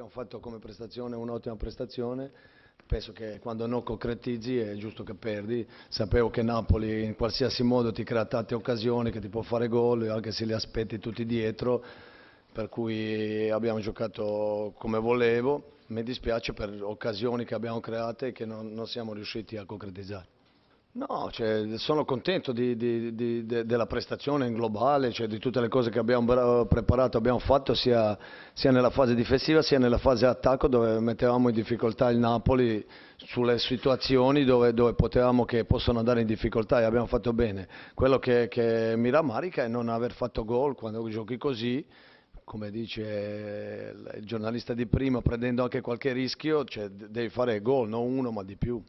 abbiamo fatto come prestazione un'ottima prestazione, penso che quando non concretizzi è giusto che perdi, sapevo che Napoli in qualsiasi modo ti crea tante occasioni che ti può fare gol, anche se li aspetti tutti dietro, per cui abbiamo giocato come volevo, mi dispiace per occasioni che abbiamo create e che non, non siamo riusciti a concretizzare. No, cioè, sono contento di, di, di, de, della prestazione in globale, cioè di tutte le cose che abbiamo preparato, abbiamo fatto sia, sia, nella fase difensiva sia nella fase attacco dove mettevamo in difficoltà il Napoli sulle situazioni dove, dove potevamo che possono andare in difficoltà e abbiamo fatto bene. Quello che, che mi rammarica è non aver fatto gol quando giochi così come dice il giornalista di prima, prendendo anche qualche rischio, cioè devi fare gol, non uno ma di più.